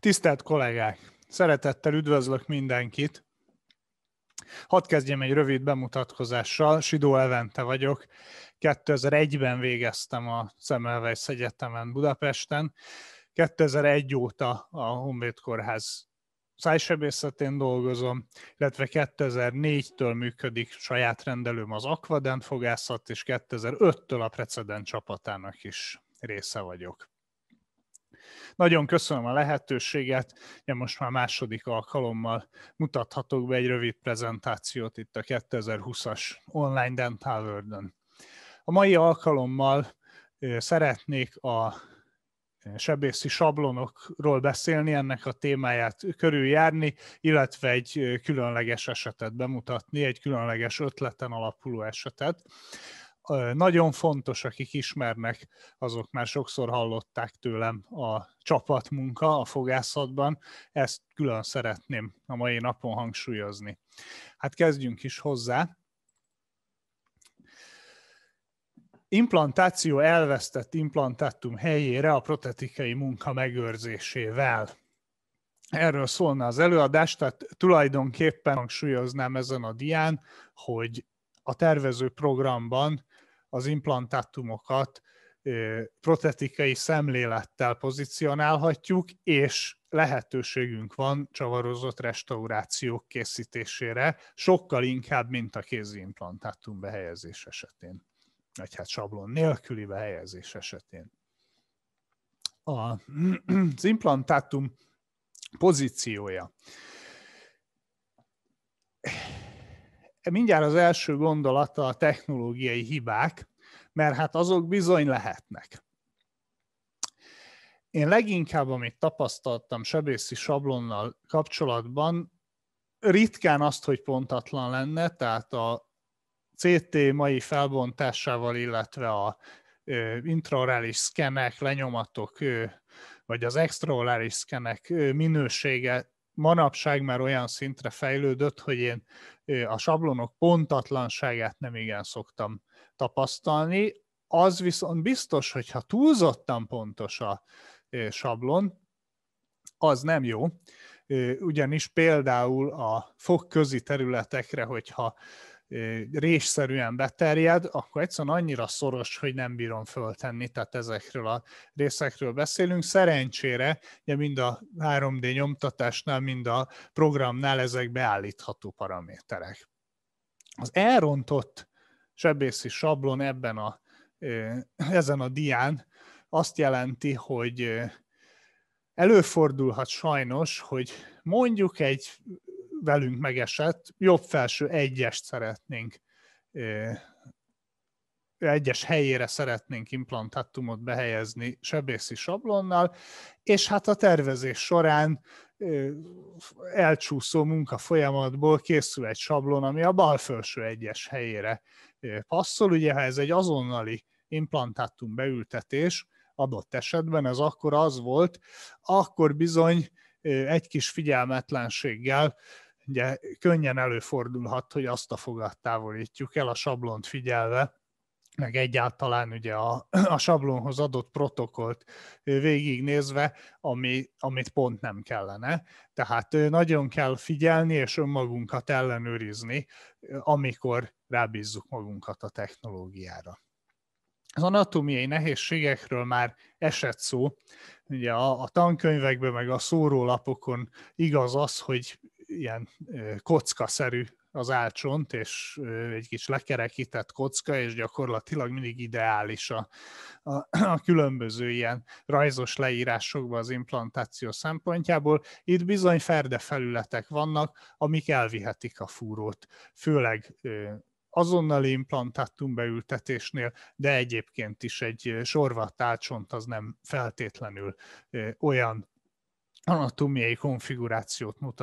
Tisztelt kollégák! Szeretettel üdvözlök mindenkit! Hadd kezdjem egy rövid bemutatkozással. Sidó Evente vagyok. 2001-ben végeztem a Szemelweis Egyetemen Budapesten. 2001 óta a Honvéd Kórház szájsebészetén dolgozom, illetve 2004-től működik saját rendelőm az Aquadent fogászat, és 2005-től a Precedent csapatának is része vagyok. Nagyon köszönöm a lehetőséget, ja, most már második alkalommal mutathatok be egy rövid prezentációt itt a 2020-as online Dental World-ön. A mai alkalommal szeretnék a sebészi sablonokról beszélni, ennek a témáját körüljárni, illetve egy különleges esetet bemutatni, egy különleges ötleten alapuló esetet nagyon fontos, akik ismernek, azok már sokszor hallották tőlem a csapatmunka a fogászatban, ezt külön szeretném a mai napon hangsúlyozni. Hát kezdjünk is hozzá. Implantáció elvesztett implantátum helyére a protetikai munka megőrzésével erről szólna az előadás, tehát tulajdonképpen hangsúlyoznám ezen a dián, hogy a tervező programban az implantátumokat protetikai szemlélettel pozícionálhatjuk, és lehetőségünk van csavarozott restaurációk készítésére, sokkal inkább, mint a kézi implantátum behelyezés esetén, vagy hát sablon nélküli behelyezés esetén. A, az implantátum pozíciója. E, mindjárt az első gondolata a technológiai hibák, mert hát azok bizony lehetnek. Én leginkább, amit tapasztaltam sebészi sablonnal kapcsolatban, ritkán azt, hogy pontatlan lenne, tehát a CT mai felbontásával, illetve a intraorális szkenek, lenyomatok, vagy az extraorális szkenek minősége manapság már olyan szintre fejlődött, hogy én a sablonok pontatlanságát nem igen szoktam tapasztalni. Az viszont biztos, hogy ha túlzottan pontos a sablon, az nem jó, ugyanis például a fogközi területekre, hogyha részszerűen beterjed, akkor egyszerűen annyira szoros, hogy nem bírom föltenni, tehát ezekről a részekről beszélünk. Szerencsére, ugye mind a 3D nyomtatásnál, mind a programnál ezek beállítható paraméterek. Az elrontott sebészi sablon ebben a, ezen a dián azt jelenti, hogy előfordulhat sajnos, hogy mondjuk egy velünk megesett, jobb felső egyest szeretnénk, egyes helyére szeretnénk implantátumot behelyezni sebészi sablonnal, és hát a tervezés során elcsúszó munka folyamatból készül egy sablon, ami a bal felső egyes helyére passzol. Ugye, ha ez egy azonnali implantátum beültetés, adott esetben ez akkor az volt, akkor bizony egy kis figyelmetlenséggel ugye könnyen előfordulhat, hogy azt a fogat távolítjuk el a sablont figyelve, meg egyáltalán ugye a, a sablonhoz adott protokolt végignézve, ami, amit pont nem kellene. Tehát nagyon kell figyelni és önmagunkat ellenőrizni, amikor rábízzuk magunkat a technológiára. Az anatómiai nehézségekről már esett szó. Ugye a, a tankönyvekben, meg a szórólapokon igaz az, hogy ilyen kockaszerű az álcsont, és egy kis lekerekített kocka, és gyakorlatilag mindig ideális a, a, a különböző ilyen rajzos leírásokban az implantáció szempontjából. Itt bizony ferde felületek vannak, amik elvihetik a fúrót, főleg azonnali implantátum beültetésnél, de egyébként is egy sorvadt álcsont az nem feltétlenül olyan anatómiai konfigurációt mutat,